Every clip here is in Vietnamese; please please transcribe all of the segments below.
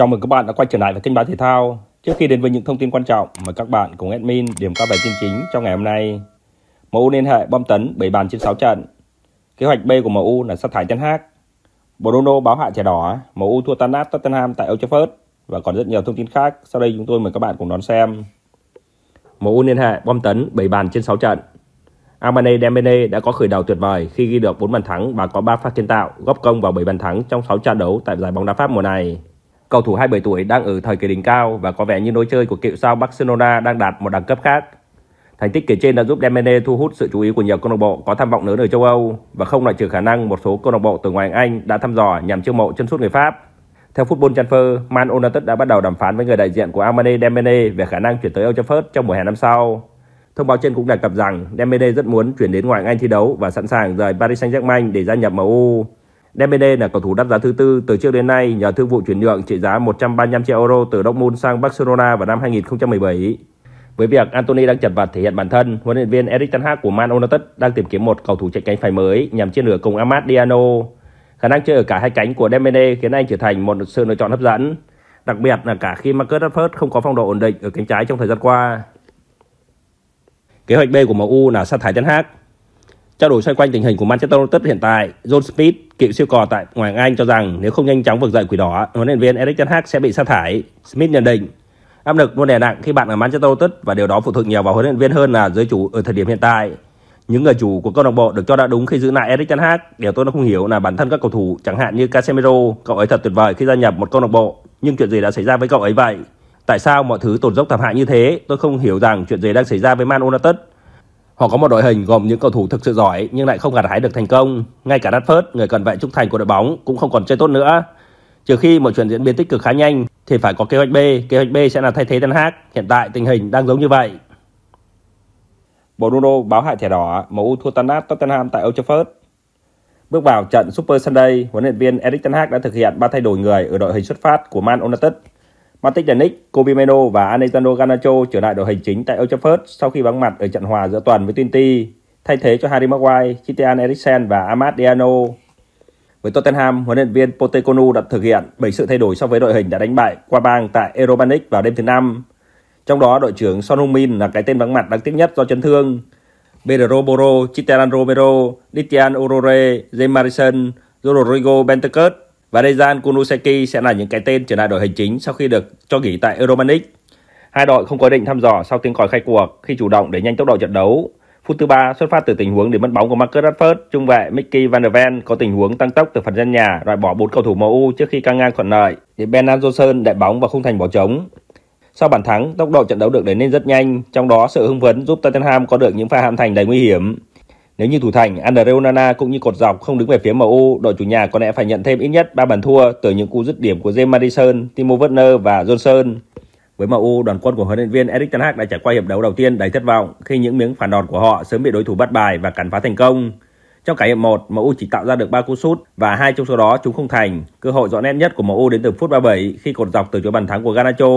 Chào mừng các bạn đã quay trở lại với kênh báo thể thao. Trước khi đến với những thông tin quan trọng mời các bạn cùng admin điểm qua bài tin chính trong ngày hôm nay. MU liên hệ bom tấn 7 bàn trên 6 trận. Kế hoạch B của MU là sát thải Ten Hag. Bruno báo hạ thẻ đỏ, MU thua tan nát Tottenham tại Old Trafford và còn rất nhiều thông tin khác. Sau đây chúng tôi mời các bạn cùng đón xem. MU liên hệ bom tấn 7 bàn trên 6 trận. Amane Dembele đã có khởi đầu tuyệt vời khi ghi được 4 bàn thắng và có 3 phát kiến tạo, góp công vào 7 bàn thắng trong 6 trận đấu tại giải bóng đá Pháp mùa này. Cầu thủ 27 tuổi đang ở thời kỳ đỉnh cao và có vẻ như lối chơi của cựu sao Barcelona đang đạt một đẳng cấp khác. Thành tích kể trên đã giúp Dembele thu hút sự chú ý của nhiều câu lạc bộ có tham vọng lớn ở châu Âu và không loại trừ khả năng một số câu lạc bộ từ ngoài Anh đã thăm dò nhằm chiêu mộ chân sút người Pháp. Theo Football Transfer, Man United đã bắt đầu đàm phán với người đại diện của Armani Dembele về khả năng chuyển tới Old Trafford trong mùa hè năm sau. Thông báo trên cũng đề cập rằng Dembele rất muốn chuyển đến ngoại Anh thi đấu và sẵn sàng rời Paris Saint-Germain để gia nhập MU. Dembele là cầu thủ đắt giá thứ tư từ trước đến nay nhờ thương vụ chuyển nhượng trị giá 135 triệu euro từ Dortmund sang Barcelona vào năm 2017. Với việc Anthony đang chật vật thể hiện bản thân, huấn luyện viên Erik ten Hag của Man United đang tìm kiếm một cầu thủ chạy cánh phải mới nhằm chia lửa cùng Amad Diano. Khả năng chơi ở cả hai cánh của Dembele khiến anh trở thành một sự lựa chọn hấp dẫn, đặc biệt là cả khi Marcus Rashford không có phong độ ổn định ở cánh trái trong thời gian qua. Kế hoạch B của MU là sa thải Ten Hag Trao đổi xoay quanh tình hình của Manchester United hiện tại, John Smith, cựu siêu cò tại Ngoại Anh cho rằng nếu không nhanh chóng vực dậy quỷ đỏ, huấn luyện viên Erik ten Hag sẽ bị sa thải. Smith nhận định, áp lực luôn đè nặng khi bạn ở Manchester United và điều đó phụ thuộc nhiều vào huấn luyện viên hơn là giới chủ ở thời điểm hiện tại. Những người chủ của câu lạc bộ được cho đã đúng khi giữ lại Erik ten Hag, điều tôi không hiểu là bản thân các cầu thủ chẳng hạn như Casemiro, cậu ấy thật tuyệt vời khi gia nhập một câu lạc bộ, nhưng chuyện gì đã xảy ra với cậu ấy vậy? Tại sao mọi thứ tổn dốc thảm hại như thế? Tôi không hiểu rằng chuyện gì đang xảy ra với Man United Họ có một đội hình gồm những cầu thủ thực sự giỏi nhưng lại không gặt hái được thành công. Ngay cả Rashford, người cần vệ trung thành của đội bóng cũng không còn chơi tốt nữa. Trừ khi mọi chuyện diễn biến tích cực khá nhanh thì phải có kế hoạch B, kế hoạch B sẽ là thay thế Ten Hag. Hiện tại tình hình đang giống như vậy. Bruno báo hại thẻ đỏ, MU thua tan nát Tottenham tại Old Trafford. Bước vào trận Super Sunday, huấn luyện viên Erik Ten Hag đã thực hiện ba thay đổi người ở đội hình xuất phát của Man United Matic Danic, Kobe Meno và Alejandro Garnacho trở lại đội hình chính tại Old Trafford sau khi vắng mặt ở trận hòa giữa tuần với Twenty, thay thế cho Harry Maguire, Christian Eriksen và Amad Diano. Với Tottenham, huấn luyện viên Postecoglou đã thực hiện 7 sự thay đổi so với đội hình đã đánh bại qua bang tại Europa vào đêm thứ năm. Trong đó, đội trưởng Son Heung-min là cái tên vắng mặt đáng tiếc nhất do chấn thương. Pedro Boro, Chiteran Romero, Christian Orore, James Marisson, Rodrigo Bentancur và Dejan Kunuseki sẽ là những cái tên trở lại đội hình chính sau khi được cho nghỉ tại Euromanic. Hai đội không có định thăm dò sau tiếng còi khai cuộc khi chủ động để nhanh tốc độ trận đấu. Phút thứ ba xuất phát từ tình huống để mất bóng của Marcus Rashford, trung vệ Mickey van der Ven có tình huống tăng tốc từ phần sân nhà loại bỏ bốn cầu thủ MU trước khi căng ngang thuận lợi. để Ben Johnson đại bóng và khung thành bỏ trống. Sau bàn thắng, tốc độ trận đấu được đẩy lên rất nhanh, trong đó sự hưng phấn giúp Tottenham có được những pha hạm thành đầy nguy hiểm. Nếu như thủ thành Andre Onana cũng như cột dọc không đứng về phía MU, đội chủ nhà có lẽ phải nhận thêm ít nhất 3 bàn thua từ những cú dứt điểm của James Madison, Timo Werner và Johnson. Với MU, đoàn quân của huấn luyện viên Erik ten Hag đã trải qua hiệp đấu đầu tiên đầy thất vọng khi những miếng phản đòn của họ sớm bị đối thủ bắt bài và cản phá thành công. Trong cả hiệp 1, MU chỉ tạo ra được 3 cú sút và hai trong số đó chúng không thành. Cơ hội rõ nét nhất của MU đến từ phút 37 khi cột dọc từ chỗ bàn thắng của Garnacho.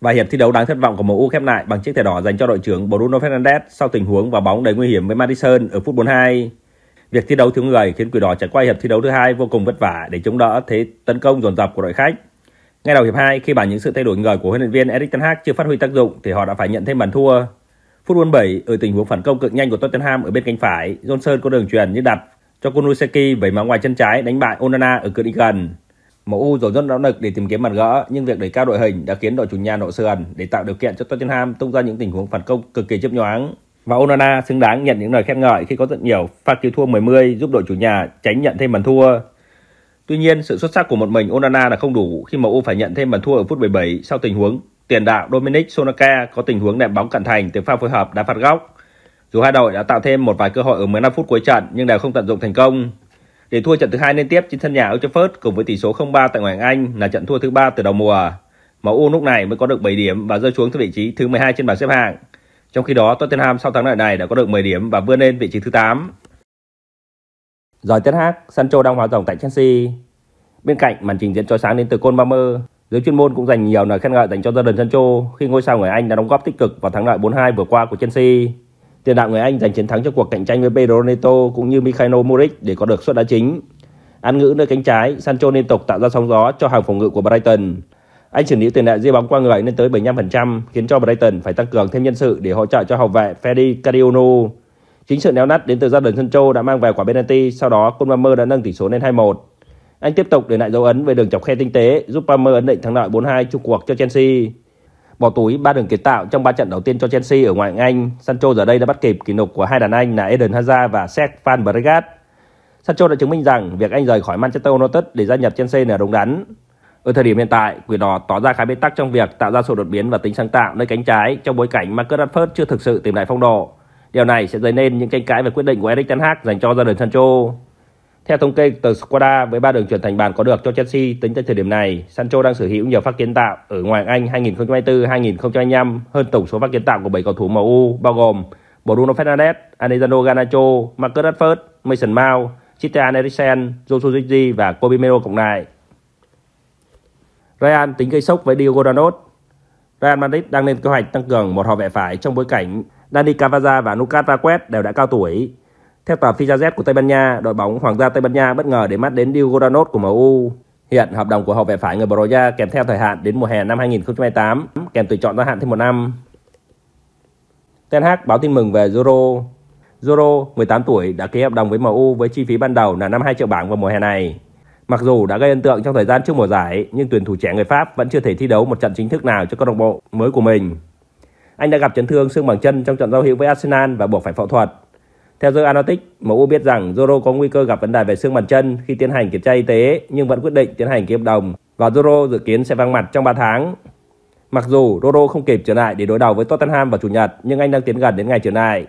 Và hiệp thi đấu đáng thất vọng của MU khép lại bằng chiếc thẻ đỏ dành cho đội trưởng Bruno Fernandes sau tình huống vào bóng đầy nguy hiểm với Madison ở phút 42. Việc thi đấu thiếu người khiến Quỷ Đỏ trải qua hiệp thi đấu thứ hai vô cùng vất vả để chống đỡ thế tấn công dồn dập của đội khách. Ngay đầu hiệp 2, khi bản những sự thay đổi người của huấn luyện viên Erik ten Hag chưa phát huy tác dụng thì họ đã phải nhận thêm bàn thua. Phút 47, ở tình huống phản công cực nhanh của Tottenham ở bên cánh phải, Johnson có đường truyền như đặt cho Kunuseki vẩy má ngoài chân trái đánh bại Onana ở cự ly gần. MU dồn rất nỗ lực để tìm kiếm bàn gỡ, nhưng việc đẩy cao đội hình đã khiến đội chủ nhà sơ sườn để tạo điều kiện cho Tottenham tung ra những tình huống phản công cực kỳ chớp nhoáng. Và Onana xứng đáng nhận những lời khen ngợi khi có rất nhiều pha cứu thua 10-10 giúp đội chủ nhà tránh nhận thêm bàn thua. Tuy nhiên, sự xuất sắc của một mình Onana là không đủ khi MU phải nhận thêm bàn thua ở phút 17 sau tình huống tiền đạo Dominic Sonaka có tình huống đẹp bóng cận thành từ pha phối hợp đá phạt góc. Dù hai đội đã tạo thêm một vài cơ hội ở 15 phút cuối trận nhưng đều không tận dụng thành công. Để thua trận thứ hai liên tiếp trên sân nhà Old cùng với tỷ số 0-3 tại Ngoại hạng Anh là trận thua thứ ba từ đầu mùa. MU lúc này mới có được 7 điểm và rơi xuống tới vị trí thứ 12 trên bảng xếp hạng. Trong khi đó, Tottenham sau thắng lợi này đã có được 10 điểm và vươn lên vị trí thứ 8. Rồi tiết hát, Sancho đang hóa rồng tại Chelsea. Bên cạnh màn trình diễn chói sáng đến từ Cole Palmer, giới chuyên môn cũng dành nhiều lời khen ngợi dành cho gia đình Sancho khi ngôi sao người Anh đã đóng góp tích cực vào thắng lợi 4-2 vừa qua của Chelsea. Tiền đạo người Anh giành chiến thắng cho cuộc cạnh tranh với Pedro Neto cũng như Mikhailo Muric để có được suất đá chính. Ăn ngữ nơi cánh trái, Sancho liên tục tạo ra sóng gió cho hàng phòng ngự của Brighton. Anh xử lý tiền đạo di bóng qua người lên tới 75%, khiến cho Brighton phải tăng cường thêm nhân sự để hỗ trợ cho hậu vệ Fedi Cardiono. Chính sự néo nắt đến từ gia đình Sancho đã mang về quả penalty, sau đó Con Palmer đã nâng tỷ số lên 2-1. Anh tiếp tục để lại dấu ấn về đường chọc khe tinh tế, giúp Palmer ấn định thắng lợi 4-2 chung cuộc cho Chelsea bỏ túi ba đường kiến tạo trong ba trận đầu tiên cho Chelsea ở ngoại hạng Anh. Sancho giờ đây đã bắt kịp kỷ lục của hai đàn anh là Eden Hazard và Seth Van Bregat. Sancho đã chứng minh rằng việc anh rời khỏi Manchester United để gia nhập Chelsea là đúng đắn. Ở thời điểm hiện tại, quỷ đỏ tỏ ra khá bế tắc trong việc tạo ra sự đột biến và tính sáng tạo nơi cánh trái trong bối cảnh Marcus Rashford chưa thực sự tìm lại phong độ. Điều này sẽ dấy nên những tranh cãi về quyết định của Erik Ten Hag dành cho gia đình Sancho. Theo thống kê từ Squada, với ba đường truyền thành bàn có được cho Chelsea tính tới thời điểm này, Sancho đang sở hữu nhiều phát kiến tạo ở ngoài Anh 2024-2025 hơn tổng số phát kiến tạo của 7 cầu thủ MU bao gồm Bruno Fernandes, Alejandro Garnacho, Marcus Rashford, Mason Mount, Christian Eriksen, Joshua Gigi và Kobe Mino cộng lại. Real tính gây sốc với Diogo Dalot. Real Madrid đang lên kế hoạch tăng cường một hậu vệ phải trong bối cảnh Dani Cavaza và Lucas Vazquez đều đã cao tuổi. Theo tờ FIJA của Tây Ban Nha, đội bóng Hoàng gia Tây Ban Nha bất ngờ để mắt đến Diego Ramos của MU. Hiện hợp đồng của hậu vệ phải người Borussia kèm theo thời hạn đến mùa hè năm 2028, kèm tùy chọn gia hạn thêm một năm. Ten Hag báo tin mừng về Zoro. Zoro, 18 tuổi, đã ký hợp đồng với MU với chi phí ban đầu là 52 triệu bảng vào mùa hè này. Mặc dù đã gây ấn tượng trong thời gian trước mùa giải, nhưng tuyển thủ trẻ người Pháp vẫn chưa thể thi đấu một trận chính thức nào cho câu lạc bộ mới của mình. Anh đã gặp chấn thương xương bằng chân trong trận giao hữu với Arsenal và buộc phải phẫu thuật. Theo The Analytics, MU biết rằng Zoro có nguy cơ gặp vấn đề về xương bàn chân khi tiến hành kiểm tra y tế nhưng vẫn quyết định tiến hành ký hợp đồng và Zoro dự kiến sẽ vắng mặt trong 3 tháng. Mặc dù Roro không kịp trở lại để đối đầu với Tottenham vào Chủ nhật nhưng anh đang tiến gần đến ngày trở lại.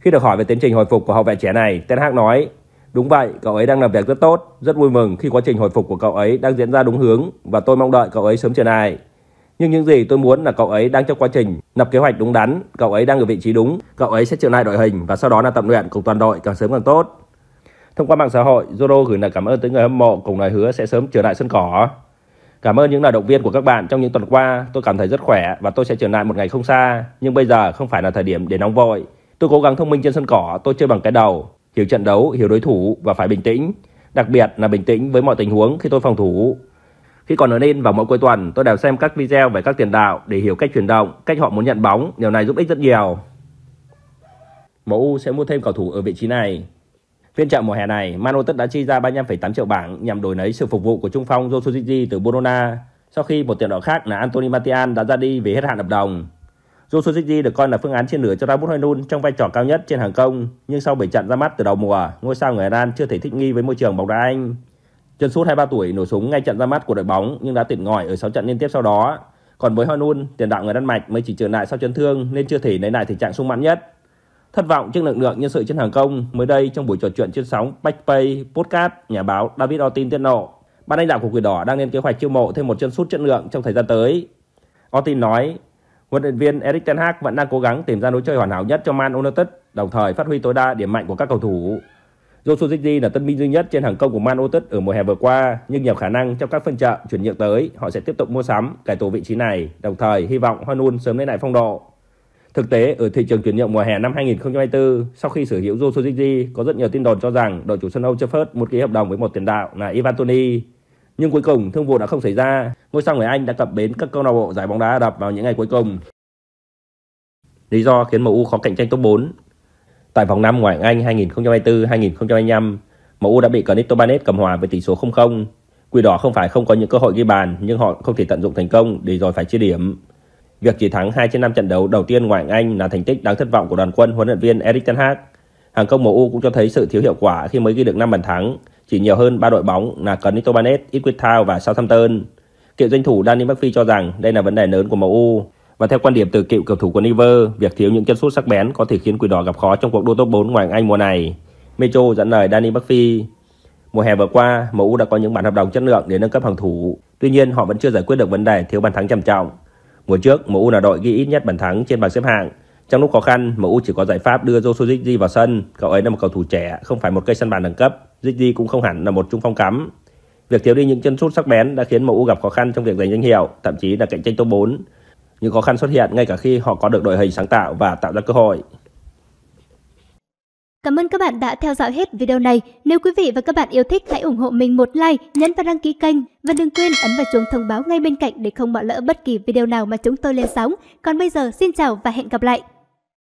Khi được hỏi về tiến trình hồi phục của hậu vệ trẻ này, Ten Hag nói Đúng vậy, cậu ấy đang làm việc rất tốt, rất vui mừng khi quá trình hồi phục của cậu ấy đang diễn ra đúng hướng và tôi mong đợi cậu ấy sớm trở lại. Nhưng những gì tôi muốn là cậu ấy đang trong quá trình lập kế hoạch đúng đắn, cậu ấy đang ở vị trí đúng, cậu ấy sẽ chịu lại đội hình và sau đó là tập luyện cùng toàn đội càng sớm càng tốt. Thông qua mạng xã hội, Zoro gửi lời cảm ơn tới người hâm mộ cùng lời hứa sẽ sớm trở lại sân cỏ. Cảm ơn những lời động viên của các bạn trong những tuần qua, tôi cảm thấy rất khỏe và tôi sẽ trở lại một ngày không xa, nhưng bây giờ không phải là thời điểm để nóng vội. Tôi cố gắng thông minh trên sân cỏ, tôi chơi bằng cái đầu, hiểu trận đấu, hiểu đối thủ và phải bình tĩnh, đặc biệt là bình tĩnh với mọi tình huống khi tôi phòng thủ. Khi còn ở nên vào mỗi cuối tuần, tôi đều xem các video về các tiền đạo để hiểu cách chuyển động, cách họ muốn nhận bóng, điều này giúp ích rất nhiều. MU sẽ mua thêm cầu thủ ở vị trí này. Phiên chợ mùa hè này, Man United đã chi ra 35,8 triệu bảng nhằm đổi lấy sự phục vụ của trung phong Josujiji từ Bologna sau khi một tiền đạo khác là Anthony Martial đã ra đi vì hết hạn hợp đồng. Josujiji được coi là phương án trên lửa cho Rabut Hoinun trong vai trò cao nhất trên hàng công, nhưng sau 7 trận ra mắt từ đầu mùa, ngôi sao người Iran chưa thể thích nghi với môi trường bóng đá Anh. Chân sút 23 tuổi nổ súng ngay trận ra mắt của đội bóng nhưng đã tuyển ngòi ở 6 trận liên tiếp sau đó. Còn với Honun, tiền đạo người Đan Mạch mới chỉ trở lại sau chấn thương nên chưa thể lấy lại tình trạng sung mãn nhất. Thất vọng trước lực lượng nhân sự trên hàng công, mới đây trong buổi trò chuyện trên sóng Backpay Podcast, nhà báo David Ortin tiết lộ, ban lãnh đạo của Quỷ Đỏ đang lên kế hoạch chiêu mộ thêm một chân sút chất lượng trong thời gian tới. Ortin nói, huấn luyện viên Erik ten Hag vẫn đang cố gắng tìm ra lối chơi hoàn hảo nhất cho Man United, đồng thời phát huy tối đa điểm mạnh của các cầu thủ. Joseph là tân binh duy nhất trên hàng công của Man United ở mùa hè vừa qua, nhưng nhiều khả năng trong các phiên chợ chuyển nhượng tới, họ sẽ tiếp tục mua sắm cải tổ vị trí này, đồng thời hy vọng Honun sớm lấy lại phong độ. Thực tế, ở thị trường chuyển nhượng mùa hè năm 2024, sau khi sở hữu Joseph có rất nhiều tin đồn cho rằng đội chủ sân Old Trafford một ký hợp đồng với một tiền đạo là Ivan Toni. Nhưng cuối cùng, thương vụ đã không xảy ra. Ngôi sao người Anh đã cập bến các câu lạc bộ giải bóng đá Ả Rập vào những ngày cuối cùng. Lý do khiến MU khó cạnh tranh top 4 Tại vòng 5 ngoại Anh 2024-2025, MU đã bị Canistobanet cầm hòa với tỷ số 0-0. Quỷ đỏ không phải không có những cơ hội ghi bàn, nhưng họ không thể tận dụng thành công để rồi phải chia điểm. Việc chỉ thắng 2 trên 5 trận đấu đầu tiên ngoại Anh là thành tích đáng thất vọng của đoàn quân huấn luyện viên Erik ten Hag. Hàng công MU cũng cho thấy sự thiếu hiệu quả khi mới ghi được 5 bàn thắng, chỉ nhiều hơn ba đội bóng là Canistobanet, Ipswich Town và Southampton. Cựu doanh thủ Danny McPhee cho rằng đây là vấn đề lớn của MU. Và theo quan điểm từ cựu cầu thủ của liver, việc thiếu những chân sút sắc bén có thể khiến quỷ đỏ gặp khó trong cuộc đua top 4 Ngoại hạng Anh mùa này. Metro dẫn lời Danny Buffy. Mùa hè vừa qua, MU đã có những bản hợp đồng chất lượng để nâng cấp hàng thủ. Tuy nhiên, họ vẫn chưa giải quyết được vấn đề thiếu bàn thắng trầm trọng. Mùa trước, MU là đội ghi ít nhất bàn thắng trên bảng xếp hạng. Trong lúc khó khăn, MU chỉ có giải pháp đưa Joshua Zidzi vào sân. Cậu ấy là một cầu thủ trẻ, không phải một cây sân bàn đẳng cấp. Zidzi cũng không hẳn là một trung phong cắm. Việc thiếu đi những chân sút sắc bén đã khiến MU gặp khó khăn trong việc giành danh hiệu, thậm chí là cạnh tranh top 4 những khó khăn xuất hiện ngay cả khi họ có được đội hình sáng tạo và tạo ra cơ hội. Cảm ơn các bạn đã theo dõi hết video này. Nếu quý vị và các bạn yêu thích, hãy ủng hộ mình một like, nhấn và đăng ký kênh. Và đừng quên ấn vào chuông thông báo ngay bên cạnh để không bỏ lỡ bất kỳ video nào mà chúng tôi lên sóng. Còn bây giờ, xin chào và hẹn gặp lại!